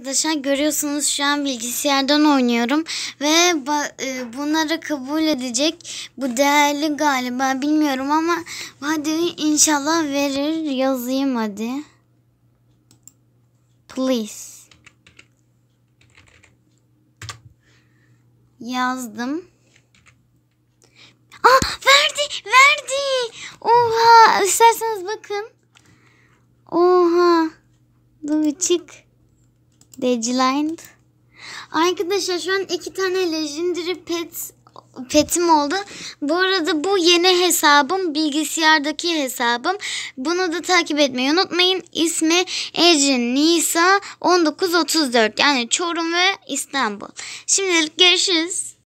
Arkadaşlar görüyorsunuz şu an bilgisayardan oynuyorum ve e, bunları kabul edecek bu değerli galiba bilmiyorum ama hadi inşallah verir yazayım hadi. Please. Yazdım. Ah verdi verdi. Oha isterseniz bakın. Oha. Dur çık. Legend. Arkadaşlar şu an iki tane Legendary Pet petim oldu. Bu arada bu yeni hesabım bilgisayardaki hesabım. Bunu da takip etmeyi unutmayın. İsmi Ece Nisa 1934 yani Çorum ve İstanbul. Şimdilik görüşürüz.